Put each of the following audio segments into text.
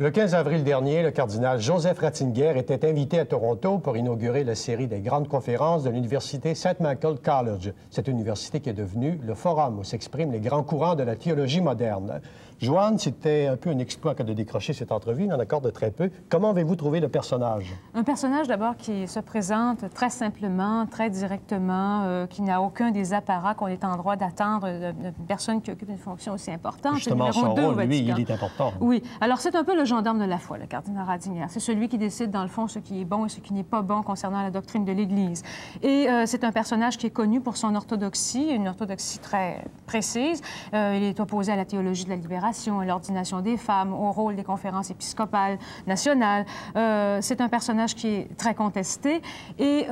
Le 15 avril dernier, le cardinal Joseph Ratzinger était invité à Toronto pour inaugurer la série des grandes conférences de l'université St. Michael College, cette université qui est devenue le forum où s'expriment les grands courants de la théologie moderne. Joanne, c'était un peu un exploit que de décrocher cette entrevue, il en accorde très peu. Comment avez-vous trouvé le personnage? Un personnage d'abord qui se présente très simplement, très directement, euh, qui n'a aucun des apparats qu'on est en droit d'attendre d'une personne qui occupe une fonction aussi importante. Justement, son rôle, il est important. Oui. Alors, c'est un peu le gendarme de la foi, le cardinal Radinière. C'est celui qui décide, dans le fond, ce qui est bon et ce qui n'est pas bon concernant la doctrine de l'Église. Et euh, c'est un personnage qui est connu pour son orthodoxie, une orthodoxie très précise. Euh, il est opposé à la théologie de la libération, à l'ordination des femmes, au rôle des conférences épiscopales nationales. Euh, c'est un personnage qui est très contesté. Et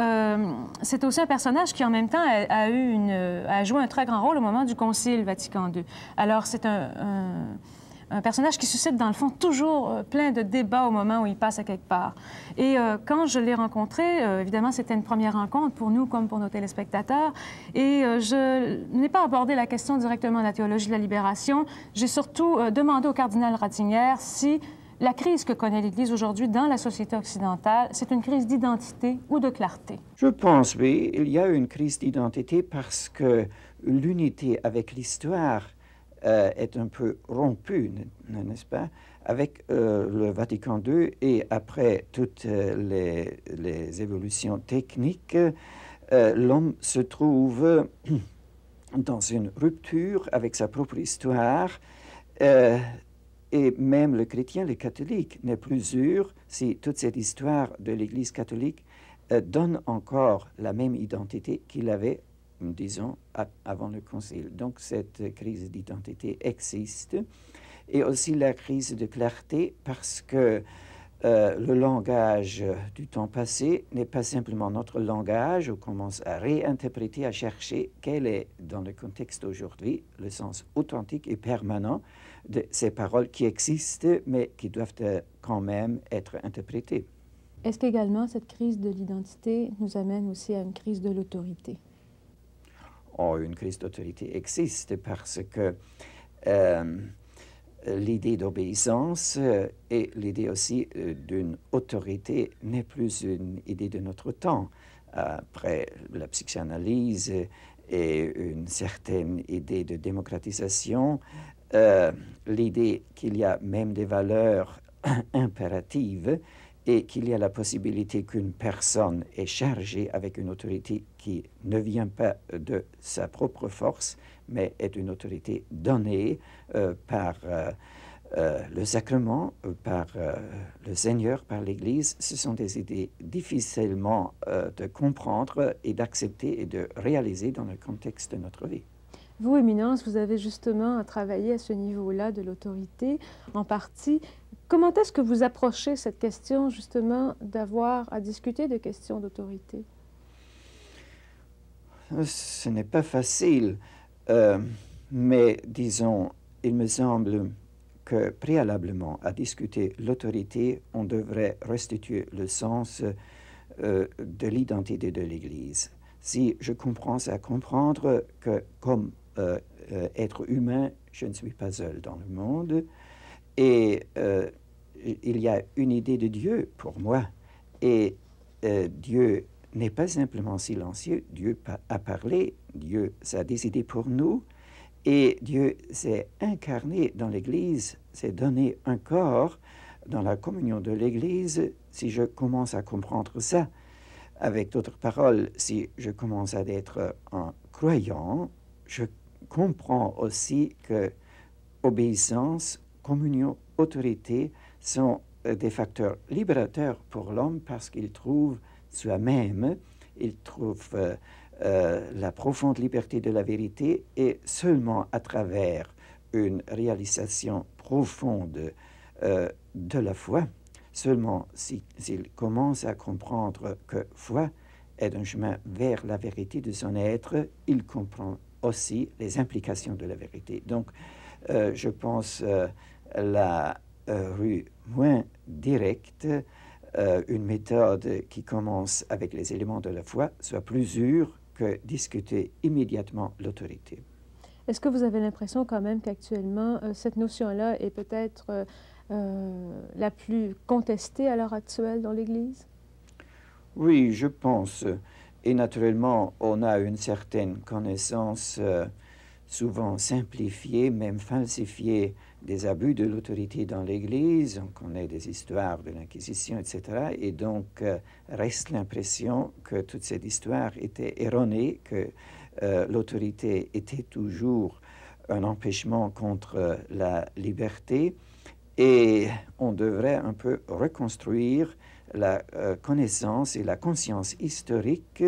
c'est aussi un personnage qui, en même temps, a, eu une, joué un très grand rôle au moment du Concile Vatican II. Alors, c'est un un personnage qui suscite dans le fond toujours euh, plein de débats au moment où il passe à quelque part. Et euh, quand je l'ai rencontré, euh, évidemment, c'était une première rencontre pour nous comme pour nos téléspectateurs, et je n'ai pas abordé la question directement de la théologie de la libération. J'ai surtout demandé au cardinal Ratzinger si la crise que connaît l'Église aujourd'hui dans la société occidentale, c'est une crise d'identité ou de clarté. Je pense, oui, il y a une crise d'identité parce que l'unité avec l'histoire euh, est un peu rompu, n'est-ce pas, avec euh, le Vatican II et après toutes euh, les, évolutions techniques, l'homme se trouve dans une rupture avec sa propre histoire. et même le chrétien, le catholique, n'est plus sûr si toute cette histoire de l'Église catholique donne encore la même identité qu'il avait disons, avant le Concile. Donc cette crise d'identité existe. Et aussi la crise de clarté parce que euh, le langage du temps passé n'est pas simplement notre langage. On commence à réinterpréter, à chercher quel est, dans le contexte d'aujourd'hui, le sens authentique et permanent de ces paroles qui existent, mais qui doivent euh, quand même être interprétées. Est-ce qu'également cette crise de l'identité nous amène aussi à une crise de l'autorité une crise d'autorité existe parce que euh, l'idée d'obéissance euh, et l'idée aussi euh, d'une autorité n'est plus une idée de notre temps. Après la psychanalyse et une certaine idée de démocratisation, l'idée qu'il y a même des valeurs impératives et qu'il y a la possibilité qu'une personne est chargée avec une autorité qui ne vient pas de sa propre force, mais est une autorité donnée euh, par euh, euh, le sacrement, par le Seigneur, par l'Église. Ce sont des idées difficilement de comprendre et d'accepter et de réaliser dans le contexte de notre vie. Vous, Éminence, vous avez justement travaillé à ce niveau-là de l'autorité, en partie. Comment est-ce que vous approchez cette question, justement, d'avoir à discuter des questions d'autorité Ce n'est pas facile, euh, mais disons, il me semble que préalablement à discuter l'autorité, on devrait restituer le sens euh, de l'identité de l'Église. Si je comprends à comprendre que comme euh, être humain, je ne suis pas seul dans le monde, et euh, il y a une idée de Dieu pour moi. Et euh, Dieu n'est pas simplement silencieux. Dieu a parlé, Dieu s'est décidé pour nous. Et Dieu s'est incarné dans l'Église, s'est donné un corps dans la communion de l'Église. Si je commence à comprendre ça, avec d'autres paroles, si je commence à être un croyant, je comprends aussi que obéissance, communion, autorité sont euh, des facteurs libérateurs pour l'homme parce qu'il trouve soi-même, il trouve euh, euh, la profonde liberté de la vérité et seulement à travers une réalisation profonde de la foi, seulement s'il commence à comprendre que foi est un chemin vers la vérité de son être, il comprend aussi les implications de la vérité. Donc, je pense la euh, rue moins directe, euh, une méthode qui commence avec les éléments de la foi, soit plus dure que discuter immédiatement l'autorité. Est-ce que vous avez l'impression quand même qu'actuellement, euh, cette notion-là est peut-être la plus contestée à l'heure actuelle dans l'Église Oui, je pense. Et naturellement, on a une certaine connaissance souvent simplifié, même falsifié des abus de l'autorité dans l'Église. On connaît des histoires de l'Inquisition, etc. Et donc euh, reste l'impression que toute cette histoire était erronée, que euh, l'autorité était toujours un empêchement contre euh, la liberté. Et on devrait un peu reconstruire la connaissance et la conscience historique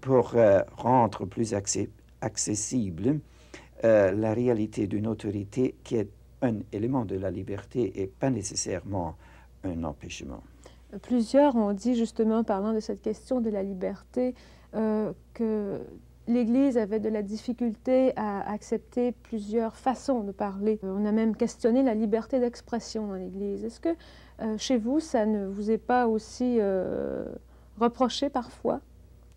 pour rendre plus accessible euh, la réalité d'une autorité qui est un élément de la liberté et pas nécessairement un empêchement. Plusieurs ont dit justement, parlant de cette question de la liberté, euh, que l'Église avait de la difficulté à accepter plusieurs façons de parler. Euh, on a même questionné la liberté d'expression dans l'Église. Est-ce que chez vous, ça ne vous est pas aussi reproché parfois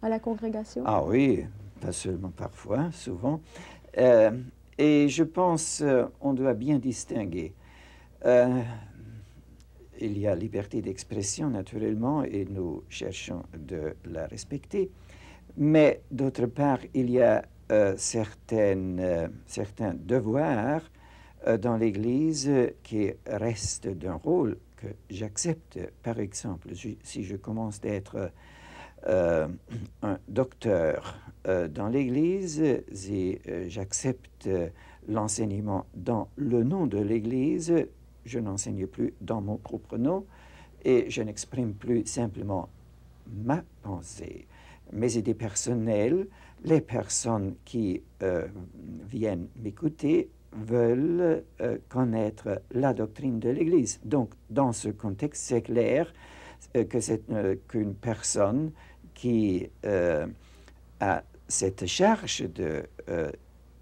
à la congrégation Ah oui, pas seulement parfois, souvent. Euh, et je pense euh, on doit bien distinguer. Euh, il y a liberté d'expression, naturellement, et nous cherchons de la respecter. Mais d'autre part, il y a certains devoirs dans l'Église qui restent d'un rôle que j'accepte. Par exemple, si je commence d'être euh, un docteur euh, dans l'Église si euh, j'accepte l'enseignement dans le nom de l'Église, je n'enseigne plus dans mon propre nom et je n'exprime plus simplement ma pensée, mes idées personnelles. Les personnes qui viennent m'écouter veulent connaître la doctrine de l'Église. Donc, dans ce contexte, c'est clair que c'est qu'une personne qui euh, a cette charge de euh,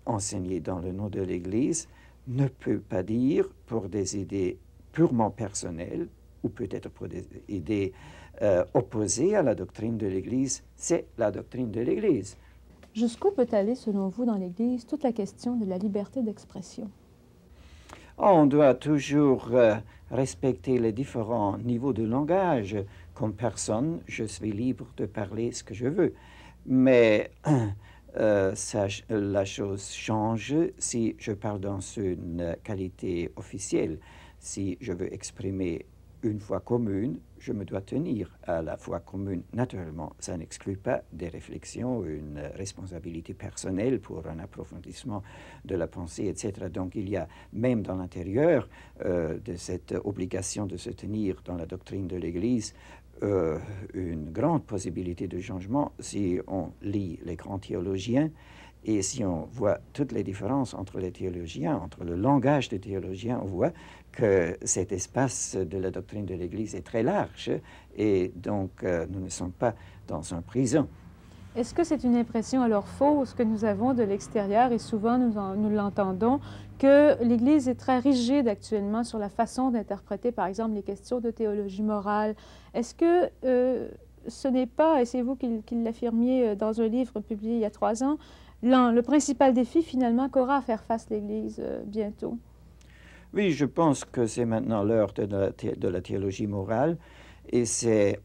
enseigner dans le nom de l'Église ne peut pas dire pour des idées purement personnelles ou peut-être pour des idées euh, opposées à la doctrine de l'Église, c'est la doctrine de l'Église. Jusqu'où peut aller, selon vous, dans l'Église, toute la question de la liberté d'expression On doit toujours respecter les différents niveaux de langage. Comme personne, je suis libre de parler ce que je veux. Mais euh, ça, la chose change si je parle dans une qualité officielle. Si je veux exprimer une foi commune, je me dois tenir à la foi commune. Naturellement, ça n'exclut pas des réflexions, une responsabilité personnelle pour un approfondissement de la pensée, etc. Donc il y a même dans l'intérieur euh, de cette obligation de se tenir dans la doctrine de l'Église euh, une grande possibilité de changement si on lit les grands théologiens et si on voit toutes les différences entre les théologiens, entre le langage des théologiens, on voit que cet espace de la doctrine de l'Église est très large et donc euh, nous ne sommes pas dans un prison. Est-ce que c'est une impression alors fausse que nous avons de l'extérieur et souvent nous, nous l'entendons que l'Église est très rigide actuellement sur la façon d'interpréter, par exemple, les questions de théologie morale. Est-ce que euh, ce n'est pas, et c'est vous qui, l'affirmiez euh, dans un livre publié il y a trois ans, le principal défi finalement qu'aura à faire face l'Église euh, bientôt? Oui, je pense que c'est maintenant l'heure de, de, la théologie morale et c'est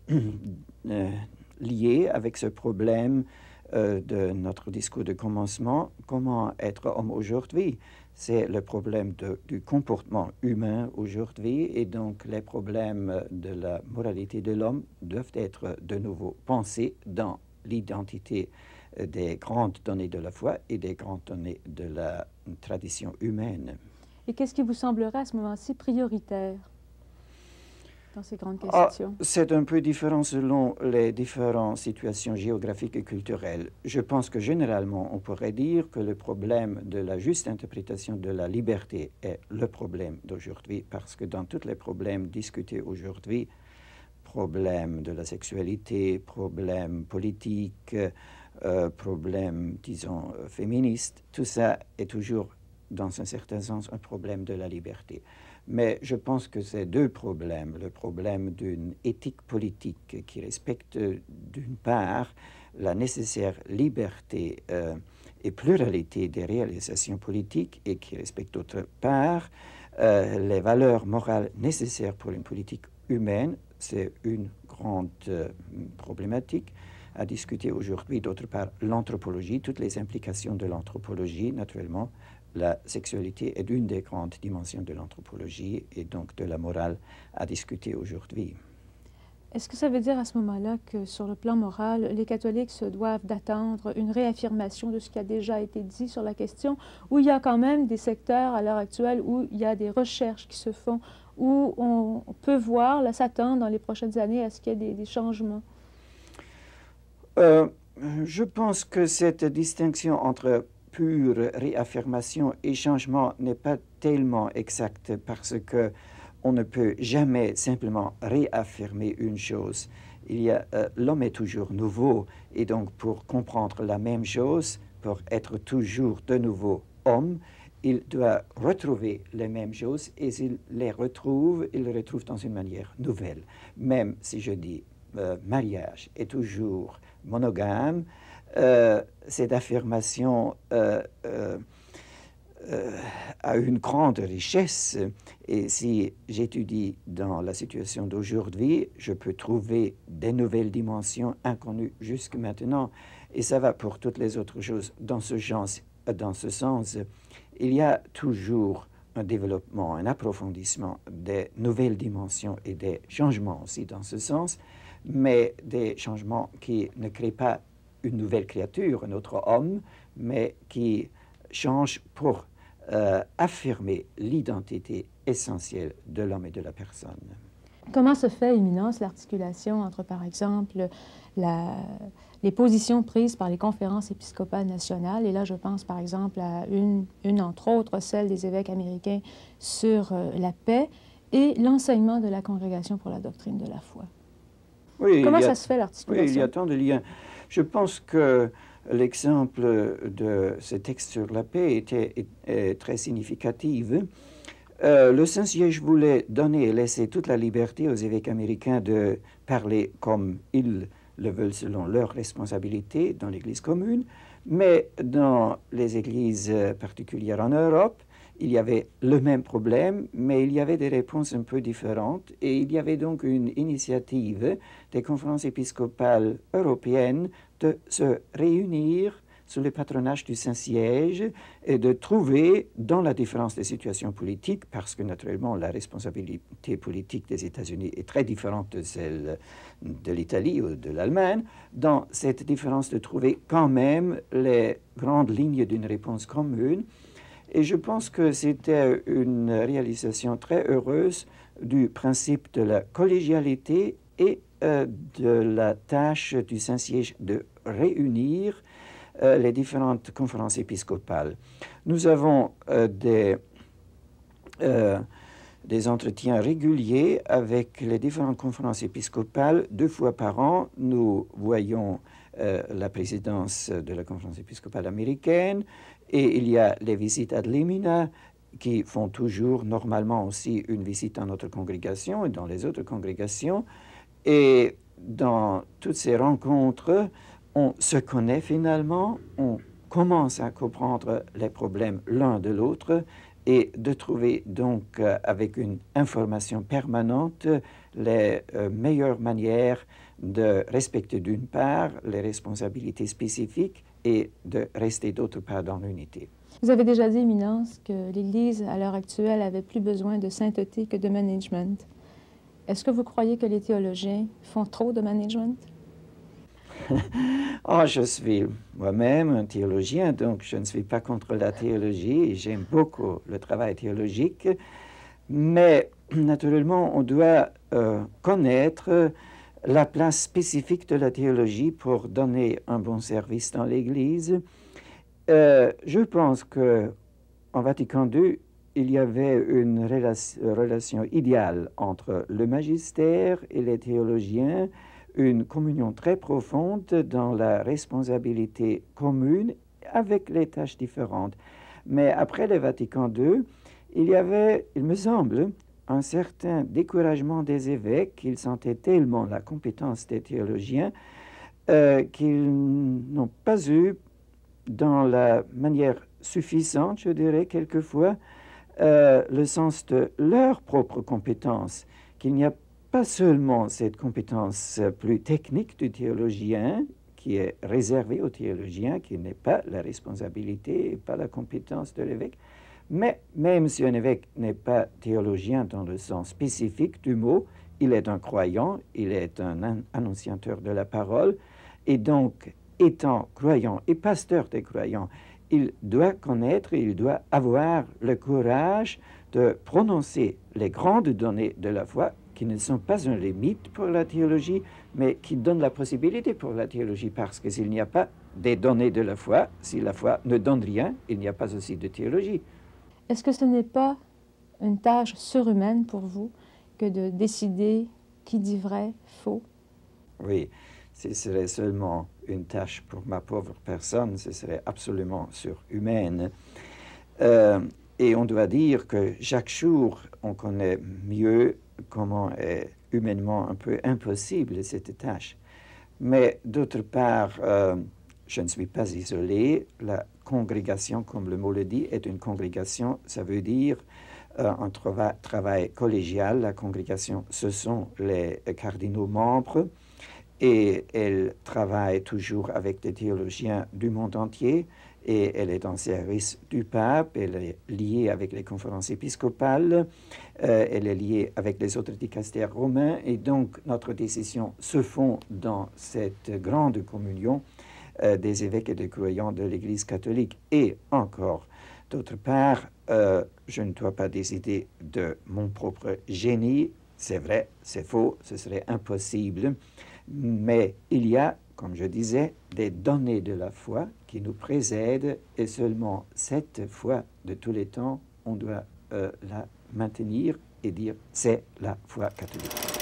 lié avec ce problème de notre discours de commencement, comment être homme aujourd'hui c'est le problème du comportement humain aujourd'hui et donc les problèmes de la moralité de l'homme doivent être de nouveau pensés dans l'identité euh, des grandes données de la foi et des grandes données de la tradition humaine. Et qu'est-ce qui vous semblerait à ce moment-ci prioritaire dans ces grandes ah, questions C'est un peu différent selon les différentes situations géographiques et culturelles. Je pense que généralement, on pourrait dire que le problème de la juste interprétation de la liberté est le problème d'aujourd'hui, parce que dans tous les problèmes discutés aujourd'hui, problème de la sexualité, problème politique, problèmes, euh, problème, disons, euh, féministe, tout ça est toujours, dans un certain sens, un problème de la liberté. Mais je pense que c'est deux problèmes. Le problème d'une éthique politique qui respecte d'une part la nécessaire liberté euh, et pluralité des réalisations politiques et qui respecte d'autre part euh, les valeurs morales nécessaires pour une politique humaine. C'est une grande euh, problématique à discuter aujourd'hui. D'autre part, l'anthropologie, toutes les implications de l'anthropologie, naturellement, la sexualité est une des grandes dimensions de l'anthropologie et donc de la morale à discuter aujourd'hui. Est-ce que ça veut dire à ce moment-là que sur le plan moral, les catholiques se doivent d'attendre une réaffirmation de ce qui a déjà été dit sur la question, ou il y a quand même des secteurs à l'heure actuelle où il y a des recherches qui se font, où on peut voir, là, s'attendre dans les prochaines années à ce qu'il y ait des, changements? Euh, je pense que cette distinction entre pure réaffirmation et changement n'est pas tellement exact parce que on ne peut jamais simplement réaffirmer une chose. Euh, l'homme est toujours nouveau et donc pour comprendre la même chose, pour être toujours de nouveau homme, il doit retrouver les mêmes choses et s'il les retrouve, il les retrouve dans une manière nouvelle. Même si je dis euh, mariage est toujours monogame, euh, cette affirmation euh, euh, a une grande richesse. Et si j'étudie dans la situation d'aujourd'hui, je peux trouver des nouvelles dimensions inconnues jusque maintenant. Et ça va pour toutes les autres choses. Dans ce, dans ce sens, il y a toujours un développement, un approfondissement des nouvelles dimensions et des changements aussi dans ce sens, mais des changements qui ne créent pas une nouvelle créature, un autre homme, mais qui change pour euh, affirmer l'identité essentielle de l'homme et de la personne. Comment se fait, Éminence, l'articulation entre, par exemple, la, les positions prises par les conférences épiscopales nationales, et là je pense par exemple à une, une entre autres, celle des évêques américains sur euh, la paix, et l'enseignement de la Congrégation pour la doctrine de la foi. Oui, Comment ça se fait l'articulation? Oui, il y a tant de liens. Je pense que l'exemple de ce texte sur la paix était très significatif. Euh, le Saint-Siège voulait donner et laisser toute la liberté aux évêques américains de parler comme ils le veulent selon leurs responsabilités dans l'Église commune, mais dans les églises particulières en Europe, il y avait le même problème, mais il y avait des réponses un peu différentes. Et il y avait donc une initiative des conférences épiscopales européennes de se réunir sous le patronage du Saint-Siège et de trouver, dans la différence des situations politiques, parce que naturellement la responsabilité politique des États-Unis est très différente de celle de l'Italie ou de l'Allemagne, dans cette différence de trouver quand même les grandes lignes d'une réponse commune et je pense que c'était une réalisation très heureuse du principe de la collégialité et euh, de la tâche du Saint-Siège de réunir euh, les différentes conférences épiscopales. Nous avons euh, des, des entretiens réguliers avec les différentes conférences épiscopales. Deux fois par an, nous voyons euh, la présidence de la conférence épiscopale américaine, et il y a les visites ad limina qui font toujours normalement aussi une visite à notre congrégation et dans les autres congrégations. Et dans toutes ces rencontres, on se connaît finalement, on commence à comprendre les problèmes l'un de l'autre et de trouver donc euh, avec une information permanente les euh, meilleures manières de respecter d'une part les responsabilités spécifiques et de rester d'autre part dans l'unité. Vous avez déjà dit, Éminence, que l'Église, à l'heure actuelle, avait plus besoin de sainteté que de management. Est-ce que vous croyez que les théologiens font trop de management? oh, je suis moi-même un théologien, donc je ne suis pas contre la théologie j'aime beaucoup le travail théologique. Mais naturellement, on doit euh, connaître la place spécifique de la théologie pour donner un bon service dans l'Église. Euh, je pense que en Vatican II, il y avait une relation idéale entre le magistère et les théologiens, une communion très profonde dans la responsabilité commune avec les tâches différentes. Mais après le Vatican II, il y avait, il me semble, un certain découragement des évêques qu'ils sentaient tellement la compétence des théologiens euh, qu'ils n'ont pas eu dans la manière suffisante, je dirais quelquefois, euh, le sens de leur propre compétence, qu'il n'y a pas seulement cette compétence plus technique du théologien, qui est réservée au théologien, qui n'est pas la responsabilité et pas la compétence de l'évêque, mais même si un évêque n'est pas théologien dans le sens spécifique du mot, il est un croyant, il est un annonciateur de la parole, et donc, étant croyant et pasteur des croyants, il doit connaître et il doit avoir le courage de prononcer les grandes données de la foi qui ne sont pas un limite pour la théologie, mais qui donnent la possibilité pour la théologie, parce que s'il n'y a pas des données de la foi, si la foi ne donne rien, il n'y a pas aussi de théologie. Est-ce que ce n'est pas une tâche surhumaine pour vous que de décider qui dit vrai, faux Oui, ce serait seulement une tâche pour ma pauvre personne, ce serait absolument surhumaine. Euh, et on doit dire que chaque jour, on connaît mieux comment est humainement un peu impossible cette tâche. Mais d'autre part, euh, je ne suis pas isolé congrégation, comme le mot le dit, est une congrégation. Ça veut dire euh, un travail collégial. La congrégation, ce sont les cardinaux membres et elle travaille toujours avec des théologiens du monde entier et elle est en service du pape, elle est liée avec les conférences épiscopales, euh, elle est liée avec les autres dicastères romains et donc notre décision se fond dans cette grande communion euh, des évêques et des croyants de l'Église catholique. Et encore, d'autre part, euh, je ne dois pas décider de mon propre génie. C'est vrai, c'est faux, ce serait impossible. Mais il y a, comme je disais, des données de la foi qui nous précèdent et seulement cette foi de tous les temps, on doit euh, la maintenir et dire c'est la foi catholique.